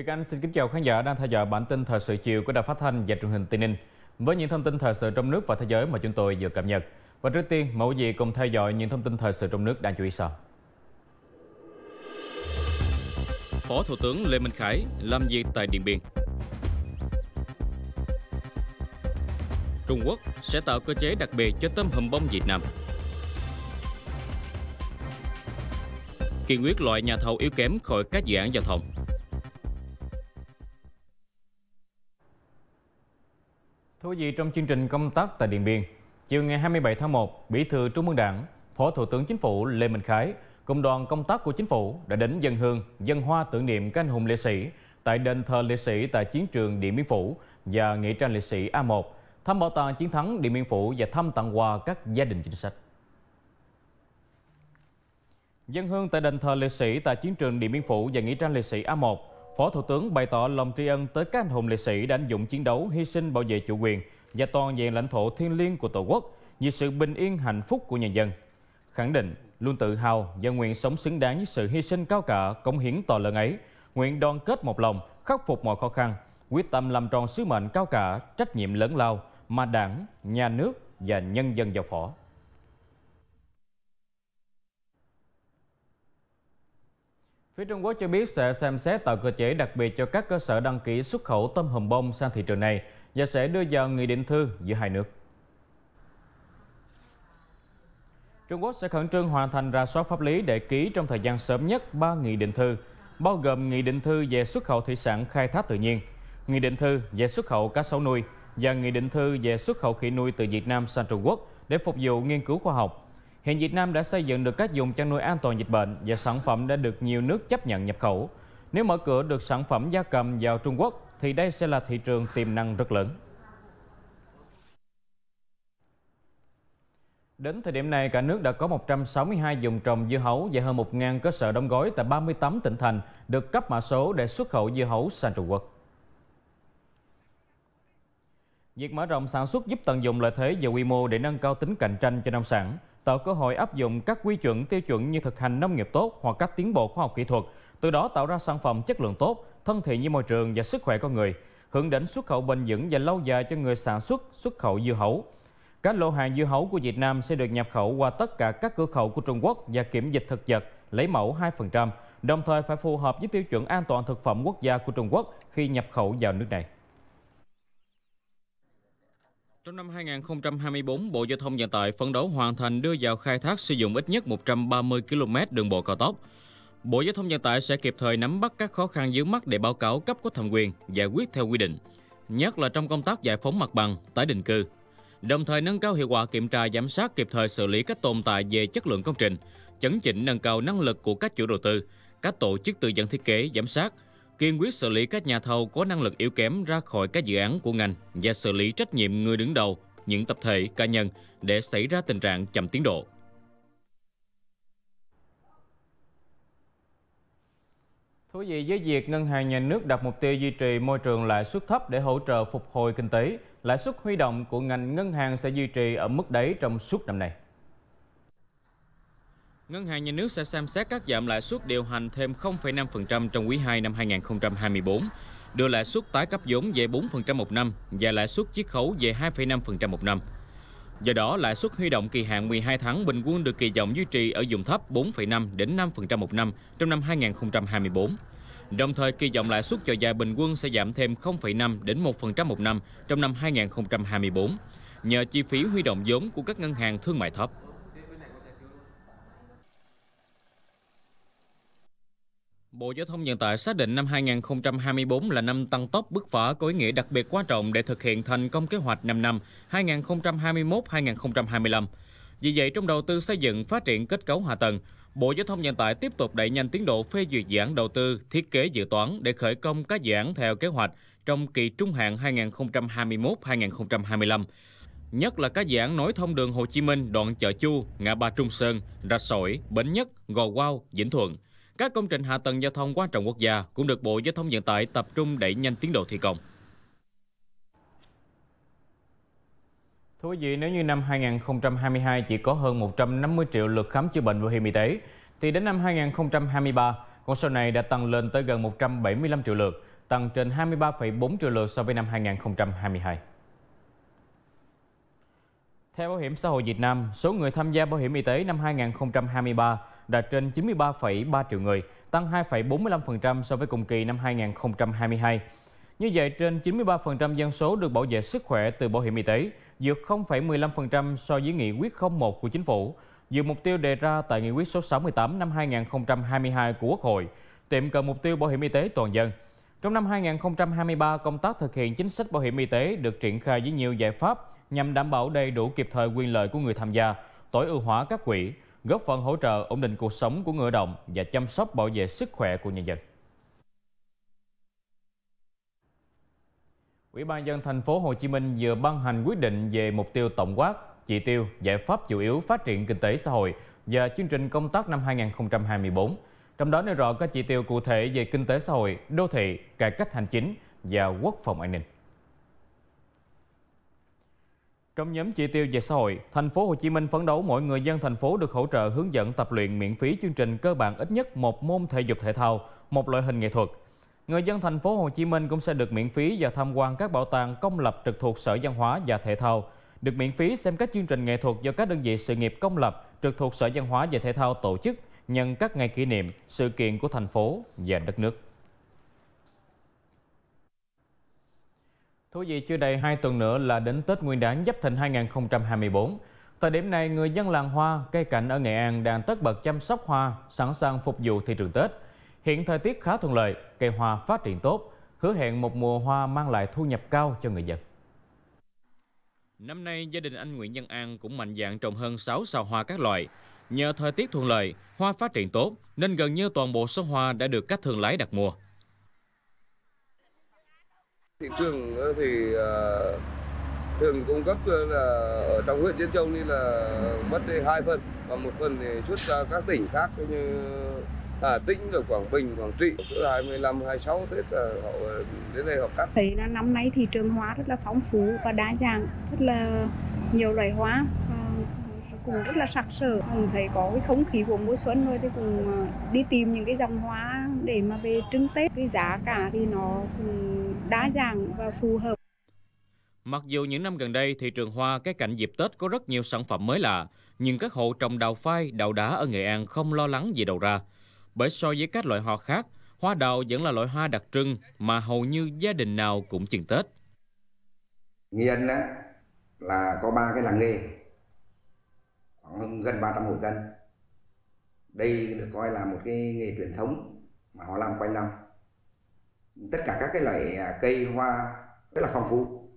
Việt Anh xin kính chào khán giả đang theo dõi bản tin thời sự chiều của Đài Phát thanh và truyền hình Tây Ninh với những thông tin thời sự trong nước và thế giới mà chúng tôi vừa cập nhật. Và trước tiên, mẫu gì cùng theo dõi những thông tin thời sự trong nước đang chú ý sau. Phó Thủ tướng Lê Minh Khải làm việc tại Điện Biên. Trung Quốc sẽ tạo cơ chế đặc biệt cho tôm hầm bông Việt Nam. Kiên quyết loại nhà thầu yếu kém khỏi các dự án giao thông. Thưa quý vị, trong chương trình công tác tại Điện Biên, chiều ngày 27 tháng 1, Bí thư Trung ương Đảng, Phó Thủ tướng Chính phủ Lê Minh Khái cùng đoàn công tác của Chính phủ đã đến dân hương, dân hoa tưởng niệm các anh hùng liệt sĩ tại đền thờ liệt sĩ tại chiến trường Điện Biên Phủ và nghĩa trang liệt sĩ A1, thăm bảo tàng chiến thắng Điện Biên Phủ và thăm tặng quà các gia đình chính sách. Dân hương tại đền thờ liệt sĩ tại chiến trường Điện Biên Phủ và nghĩa trang liệt sĩ A1 Phó Thủ tướng bày tỏ lòng tri ân tới các anh hùng liệt sĩ đã anh dũng chiến đấu, hy sinh bảo vệ chủ quyền và toàn diện lãnh thổ thiêng liêng của Tổ quốc vì sự bình yên hạnh phúc của nhân dân. Khẳng định luôn tự hào và nguyện sống xứng đáng với sự hy sinh cao cả, cống hiến to lớn ấy, nguyện đoàn kết một lòng, khắc phục mọi khó khăn, quyết tâm làm tròn sứ mệnh cao cả, trách nhiệm lớn lao mà Đảng, nhà nước và nhân dân giao phó. Phía Trung Quốc cho biết sẽ xem xét tạo cơ chế đặc biệt cho các cơ sở đăng ký xuất khẩu tôm hùm bông sang thị trường này và sẽ đưa vào nghị định thư giữa hai nước. Trung Quốc sẽ khẩn trương hoàn thành ra soát pháp lý để ký trong thời gian sớm nhất ba nghị định thư, bao gồm nghị định thư về xuất khẩu thủy sản khai thác tự nhiên, nghị định thư về xuất khẩu cá sấu nuôi và nghị định thư về xuất khẩu khỉ nuôi từ Việt Nam sang Trung Quốc để phục vụ nghiên cứu khoa học, Hiện Việt Nam đã xây dựng được các vùng chăn nuôi an toàn dịch bệnh và sản phẩm đã được nhiều nước chấp nhận nhập khẩu. Nếu mở cửa được sản phẩm gia cầm vào Trung Quốc thì đây sẽ là thị trường tiềm năng rất lớn. Đến thời điểm này, cả nước đã có 162 vùng trồng dưa hấu và hơn 1.000 cơ sở đóng gói tại 38 tỉnh thành được cấp mã số để xuất khẩu dưa hấu sang Trung Quốc. Việc mở rộng sản xuất giúp tận dụng lợi thế và quy mô để nâng cao tính cạnh tranh cho nông sản tạo cơ hội áp dụng các quy chuẩn tiêu chuẩn như thực hành nông nghiệp tốt hoặc các tiến bộ khoa học kỹ thuật, từ đó tạo ra sản phẩm chất lượng tốt, thân thiện với môi trường và sức khỏe con người, hướng đến xuất khẩu bền vững và lâu dài cho người sản xuất, xuất khẩu dưa hấu. Các lô hàng dưa hấu của Việt Nam sẽ được nhập khẩu qua tất cả các cửa khẩu của Trung Quốc và kiểm dịch thực vật, lấy mẫu 2%, đồng thời phải phù hợp với tiêu chuẩn an toàn thực phẩm quốc gia của Trung Quốc khi nhập khẩu vào nước này. Trong năm 2024, Bộ Giao thông Vận tải phấn đấu hoàn thành đưa vào khai thác sử dụng ít nhất 130 km đường bộ cao tốc. Bộ Giao thông Vận tải sẽ kịp thời nắm bắt các khó khăn dưới mắt để báo cáo cấp có thẩm quyền giải quyết theo quy định, nhất là trong công tác giải phóng mặt bằng, tái định cư. Đồng thời nâng cao hiệu quả kiểm tra giám sát kịp thời xử lý các tồn tại về chất lượng công trình, chấn chỉnh nâng cao năng lực của các chủ đầu tư, các tổ chức tư vấn thiết kế giám sát – kiên quyết xử lý các nhà thầu có năng lực yếu kém ra khỏi các dự án của ngành và xử lý trách nhiệm người đứng đầu, những tập thể, cá nhân để xảy ra tình trạng chậm tiến độ. Thưa quý vị, với việc Ngân hàng Nhà nước đặt mục tiêu duy trì môi trường lãi suất thấp để hỗ trợ phục hồi kinh tế, lãi suất huy động của ngành ngân hàng sẽ duy trì ở mức đấy trong suốt năm nay. Ngân hàng nhà nước sẽ xem xét các giảm lãi suất điều hành thêm 0,5% trong quý 2 năm 2024, đưa lãi suất tái cấp vốn về 4% một năm và lãi suất chiết khấu về 2,5% một năm. Do đó, lãi suất huy động kỳ hạn 12 tháng bình quân được kỳ vọng duy trì ở vùng thấp 4,5 đến 5% một năm trong năm 2024. Đồng thời, kỳ vọng lãi suất cho dài bình quân sẽ giảm thêm 0,5 đến 1% một năm trong năm 2024 nhờ chi phí huy động vốn của các ngân hàng thương mại thấp. Bộ Giao thông Vận tải xác định năm 2024 là năm tăng tốc bước phá có ý nghĩa đặc biệt quan trọng để thực hiện thành công kế hoạch 5 năm 2021-2025. Vì vậy, trong đầu tư xây dựng phát triển kết cấu hạ tầng, Bộ Giao thông Vận tải tiếp tục đẩy nhanh tiến độ phê duyệt dự án đầu tư, thiết kế dự toán để khởi công các dự án theo kế hoạch trong kỳ trung hạn 2021-2025 nhất là các dự án nối thông đường Hồ Chí Minh đoạn chợ Chu, ngã ba Trung Sơn, Rạch Sỏi, Bến Nhất, Gò Quao, Vĩnh Thuận – các công trình hạ tầng giao thông quan trọng quốc gia cũng được Bộ Giao thông Vận tải tập trung đẩy nhanh tiến độ thi công. Thưa quý vị, nếu như năm 2022 chỉ có hơn 150 triệu lượt khám chữa bệnh bảo hiểm y tế, thì đến năm 2023, con số này đã tăng lên tới gần 175 triệu lượt, tăng trên 23,4 triệu lượt so với năm 2022. Theo Bảo hiểm xã hội Việt Nam, số người tham gia bảo hiểm y tế năm 2023 đạt trên 93,3 triệu người, tăng 2,45% so với cùng kỳ năm 2022. Như vậy, trên 93% dân số được bảo vệ sức khỏe từ bảo hiểm y tế, vượt 0,15% so với nghị quyết 01 của chính phủ, vượt mục tiêu đề ra tại nghị quyết số 68 năm 2022 của Quốc hội, tiệm cận mục tiêu bảo hiểm y tế toàn dân. Trong năm 2023, công tác thực hiện chính sách bảo hiểm y tế được triển khai với nhiều giải pháp nhằm đảm bảo đầy đủ kịp thời quyền lợi của người tham gia, tối ưu hóa các quỹ, góp phần hỗ trợ ổn định cuộc sống của người đồng và chăm sóc bảo vệ sức khỏe của nhân dân. Ủy ban dân thành phố Hồ Chí Minh vừa ban hành quyết định về mục tiêu tổng quát, chỉ tiêu, giải pháp chủ yếu phát triển kinh tế xã hội và chương trình công tác năm 2024. Trong đó nêu rõ các chỉ tiêu cụ thể về kinh tế xã hội, đô thị, cải cách hành chính và quốc phòng an ninh. Trong nhóm chi tiêu về xã hội, thành phố Hồ Chí Minh phấn đấu mỗi người dân thành phố được hỗ trợ hướng dẫn tập luyện miễn phí chương trình cơ bản ít nhất một môn thể dục thể thao, một loại hình nghệ thuật. Người dân thành phố Hồ Chí Minh cũng sẽ được miễn phí và tham quan các bảo tàng công lập trực thuộc Sở Văn hóa và Thể thao, được miễn phí xem các chương trình nghệ thuật do các đơn vị sự nghiệp công lập trực thuộc Sở Văn hóa và Thể thao tổ chức nhân các ngày kỷ niệm, sự kiện của thành phố và đất nước. Thú vị chưa đầy 2 tuần nữa là đến Tết Nguyên đán Giáp Thìn 2024. Thời điểm này, người dân làng hoa, cây cảnh ở Nghệ An đang tất bật chăm sóc hoa, sẵn sàng phục vụ thị trường Tết. Hiện thời tiết khá thuận lợi, cây hoa phát triển tốt, hứa hẹn một mùa hoa mang lại thu nhập cao cho người dân. Năm nay, gia đình anh Nguyễn Văn An cũng mạnh dạn trồng hơn 6 sào hoa các loại. Nhờ thời tiết thuận lợi, hoa phát triển tốt, nên gần như toàn bộ số hoa đã được các thương lái đặt mua thị trường ờ, thì ờ, thường cung cấp là ở trong huyện diễn châu nên là mất đi hai phần và một phần thì xuất ra các tỉnh khác như Hà Tĩnh rồi Quảng Bình, Quảng Trị cứ 25, 26 Tết là họ ờ, đến đây họ cắt. Thấy là năm nay thị trường hoa rất là phong phú và đa dạng, rất là nhiều loài hoa cũng rất là sặc sỡ. Mình thấy có cái không khí của mùa xuân thôi thì cũng đi tìm những cái dòng hoa để mà về trưng Tết. Cái giá cả thì nó cũng đa dạng và phù hợp. Mặc dù những năm gần đây, thị trường hoa cái cảnh dịp Tết có rất nhiều sản phẩm mới lạ, nhưng các hộ trồng đào phai, đào đá ở Nghệ An không lo lắng gì đầu ra. Bởi so với các loại hoa khác, hoa đào vẫn là loại hoa đặc trưng mà hầu như gia đình nào cũng chừng Tết. Nghi An á là có ba cái làng nghề, khoảng hơn gần 300 hộ dân. Đây được coi là một cái nghề truyền thống mà họ làm quanh năm tất cả các cái loại à, cây hoa rất là phong phú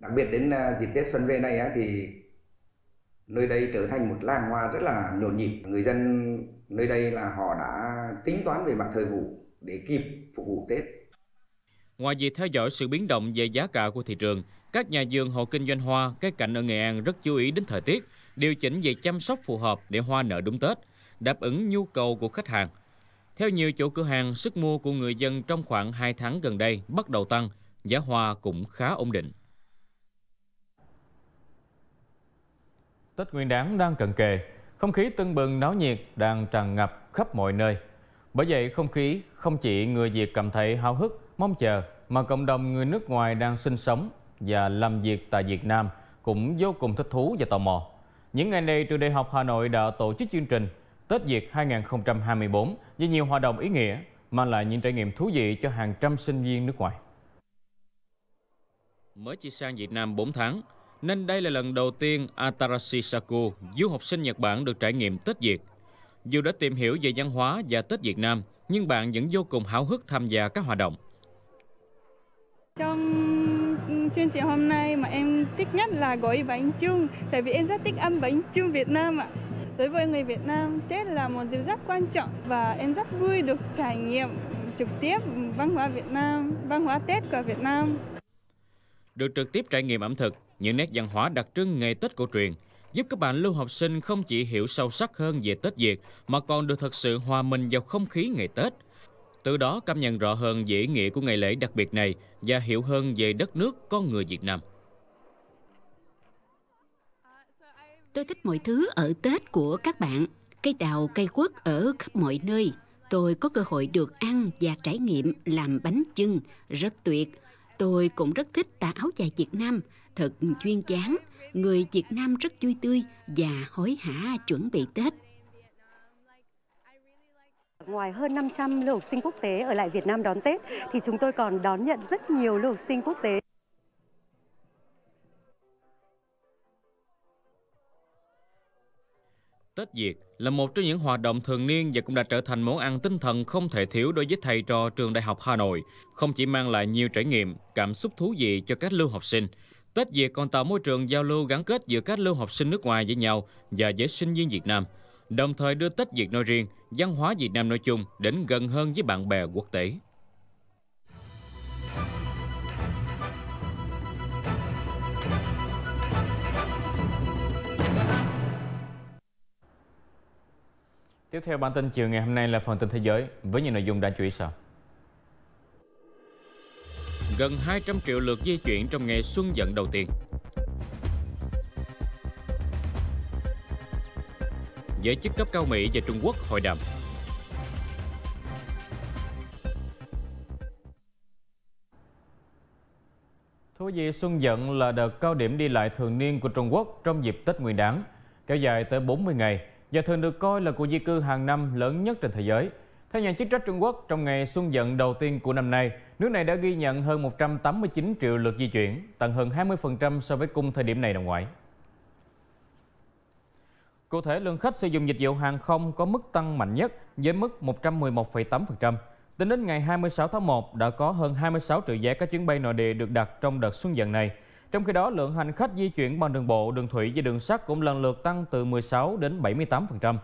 đặc biệt đến à, dịp tết xuân về này thì nơi đây trở thành một làng hoa rất là nhộn nhịp người dân nơi đây là họ đã tính toán về mặt thời vụ để kịp phục vụ tết ngoài việc theo dõi sự biến động về giá cả của thị trường các nhà vườn hộ kinh doanh hoa cây cảnh ở nghệ an rất chú ý đến thời tiết điều chỉnh về chăm sóc phù hợp để hoa nở đúng tết đáp ứng nhu cầu của khách hàng theo nhiều chủ cửa hàng, sức mua của người dân trong khoảng 2 tháng gần đây bắt đầu tăng, giá hoa cũng khá ổn định. Tết Nguyên đán đang cận kề, không khí tưng bừng náo nhiệt đang tràn ngập khắp mọi nơi. Bởi vậy, không khí không chỉ người Việt cảm thấy háo hức, mong chờ, mà cộng đồng người nước ngoài đang sinh sống và làm việc tại Việt Nam cũng vô cùng thích thú và tò mò. Những ngày này, trường đại học Hà Nội đã tổ chức chương trình Tết Việt 2024 với nhiều hoạt động ý nghĩa, mang lại những trải nghiệm thú vị cho hàng trăm sinh viên nước ngoài. Mới chỉ sang Việt Nam 4 tháng, nên đây là lần đầu tiên Atarashi Saku, du học sinh Nhật Bản được trải nghiệm Tết Việt. Dù đã tìm hiểu về văn hóa và Tết Việt Nam, nhưng bạn vẫn vô cùng háo hức tham gia các hoạt động. Trong chương trình hôm nay mà em thích nhất là gói bánh trưng, tại vì em rất thích ăn bánh trưng Việt Nam ạ. À. Đối với người Việt Nam, Tết là một dịp rất quan trọng và em rất vui được trải nghiệm trực tiếp văn hóa Việt Nam, văn hóa Tết của Việt Nam. Được trực tiếp trải nghiệm ẩm thực, những nét văn hóa đặc trưng ngày Tết cổ truyền, giúp các bạn lưu học sinh không chỉ hiểu sâu sắc hơn về Tết Việt mà còn được thật sự hòa mình vào không khí ngày Tết. Từ đó cảm nhận rõ hơn về ý nghĩa của ngày lễ đặc biệt này và hiểu hơn về đất nước con người Việt Nam. Tôi thích mọi thứ ở Tết của các bạn. Cây đào, cây quất ở khắp mọi nơi. Tôi có cơ hội được ăn và trải nghiệm làm bánh chưng, rất tuyệt. Tôi cũng rất thích tà áo dài Việt Nam, thật chuyên chán. Người Việt Nam rất vui tươi và hối hả chuẩn bị Tết. Ngoài hơn 500 lưu học sinh quốc tế ở lại Việt Nam đón Tết thì chúng tôi còn đón nhận rất nhiều lưu học sinh quốc tế. Tết Việt là một trong những hoạt động thường niên và cũng đã trở thành món ăn tinh thần không thể thiếu đối với thầy trò trường Đại học Hà Nội, không chỉ mang lại nhiều trải nghiệm, cảm xúc thú vị cho các lưu học sinh. Tết Việt còn tạo môi trường giao lưu gắn kết giữa các lưu học sinh nước ngoài với nhau và với sinh viên Việt Nam, đồng thời đưa Tết Việt nói riêng, văn hóa Việt Nam nói chung đến gần hơn với bạn bè quốc tế. Tiếp theo bản tin chiều ngày hôm nay là phần tin thế giới với những nội dung đáng chú ý sau. Gần 200 triệu lượt di chuyển trong ngày xuân vận đầu tiên. Giới chức cấp cao Mỹ và Trung Quốc hội đàm. Thưa quý vị, Xuân Dận là đợt cao điểm đi lại thường niên của Trung Quốc trong dịp Tết Nguyên đán, kéo dài tới 40 ngày – và thường được coi là cuộc di cư hàng năm lớn nhất trên thế giới. Theo nhà chức trách Trung Quốc, trong ngày xuân dận đầu tiên của năm nay, nước này đã ghi nhận hơn 189 triệu lượt di chuyển, tăng hơn 20% so với cùng thời điểm này năm ngoái. Cụ thể, lượng khách sử dụng dịch vụ hàng không có mức tăng mạnh nhất với mức 111,8%. Tính đến ngày 26 tháng 1, đã có hơn 26 triệu vé các chuyến bay nội địa được đặt trong đợt xuân dận này – trong khi đó, lượng hành khách di chuyển bằng đường bộ, đường thủy và đường sắt cũng lần lượt tăng từ 16 đến 78%.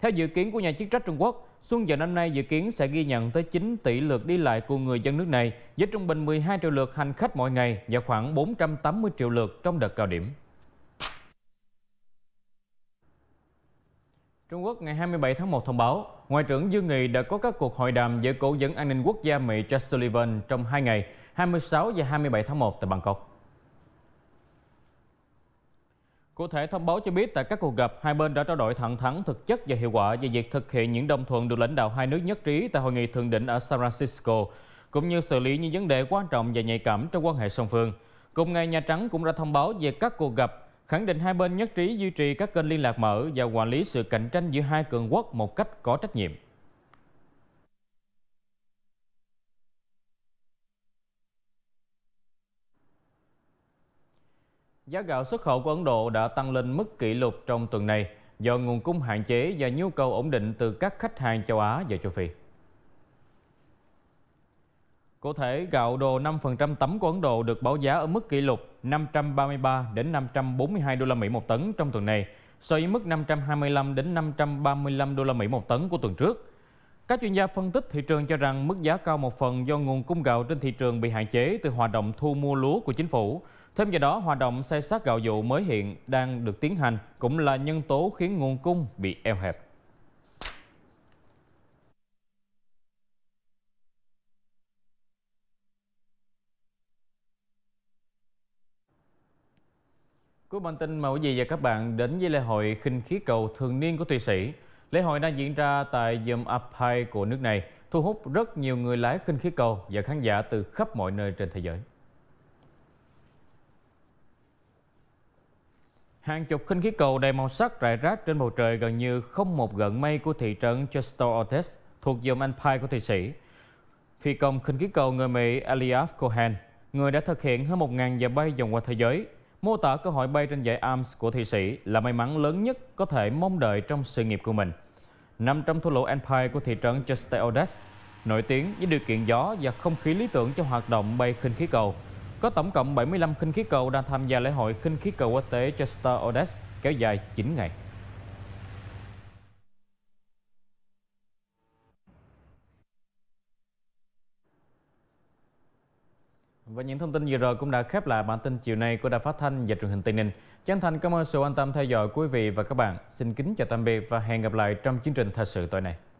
Theo dự kiến của nhà chức trách Trung Quốc, xuân vào năm nay dự kiến sẽ ghi nhận tới 9 tỷ lượt đi lại của người dân nước này với trung bình 12 triệu lượt hành khách mỗi ngày và khoảng 480 triệu lượt trong đợt cao điểm. Trung Quốc ngày 27 tháng 1 thông báo, Ngoại trưởng Dương Nghị đã có các cuộc hội đàm với cố vấn an ninh quốc gia Mỹ Jack Sullivan trong hai ngày 26 và 27 tháng 1 tại Bangkok. Cụ thể, thông báo cho biết tại các cuộc gặp, hai bên đã trao đổi thẳng thắn thực chất và hiệu quả về việc thực hiện những đồng thuận được lãnh đạo hai nước nhất trí tại hội nghị thượng đỉnh ở San Francisco, cũng như xử lý những vấn đề quan trọng và nhạy cảm trong quan hệ song phương. Cùng ngày, Nhà Trắng cũng ra thông báo về các cuộc gặp, khẳng định hai bên nhất trí duy trì các kênh liên lạc mở và quản lý sự cạnh tranh giữa hai cường quốc một cách có trách nhiệm. Giá gạo xuất khẩu của Ấn Độ đã tăng lên mức kỷ lục trong tuần này do nguồn cung hạn chế và nhu cầu ổn định từ các khách hàng châu Á và châu Phi. Cụ thể, gạo đồ 5% tấm của Ấn Độ được báo giá ở mức kỷ lục 533 đến 542 đô la Mỹ một tấn trong tuần này, so với mức 525 đến 535 đô la Mỹ một tấn của tuần trước. Các chuyên gia phân tích thị trường cho rằng mức giá cao một phần do nguồn cung gạo trên thị trường bị hạn chế từ hoạt động thu mua lúa của chính phủ, Thêm vào đó, hoạt động xây sát gạo vụ mới hiện đang được tiến hành cũng là nhân tố khiến nguồn cung bị eo hẹp. Cuối bản tin mời quý vị và các bạn đến với lễ hội khinh khí cầu thường niên của Thụy Sĩ. Lễ hội đang diễn ra tại Dum Apai của nước này, thu hút rất nhiều người lái khinh khí cầu và khán giả từ khắp mọi nơi trên thế giới. Hàng chục khinh khí cầu đầy màu sắc rải rác trên bầu trời gần như không một gợn mây của thị trấn Chester Otis thuộc vùng Empire của Thụy Sĩ. Phi công khinh khí cầu người Mỹ Elias Cohen, người đã thực hiện hơn 1.000 giờ bay vòng qua thế giới, mô tả cơ hội bay trên giải Arms của Thụy Sĩ là may mắn lớn nhất có thể mong đợi trong sự nghiệp của mình. Nằm trong thổ lộ Empire của thị trấn Chester Otis, nổi tiếng với điều kiện gió và không khí lý tưởng cho hoạt động bay khinh khí cầu, có tổng cộng 75 khinh khí cầu đang tham gia lễ hội khinh khí cầu quốc tế Chester Odessa kéo dài 9 ngày. Và những thông tin vừa rồi cũng đã khép lại bản tin chiều nay của Đài Phát Thanh và Truyền hình Tây Ninh. Chân thành cảm ơn sự quan tâm theo dõi của quý vị và các bạn. Xin kính chào tạm biệt và hẹn gặp lại trong chương trình thời sự tối nay.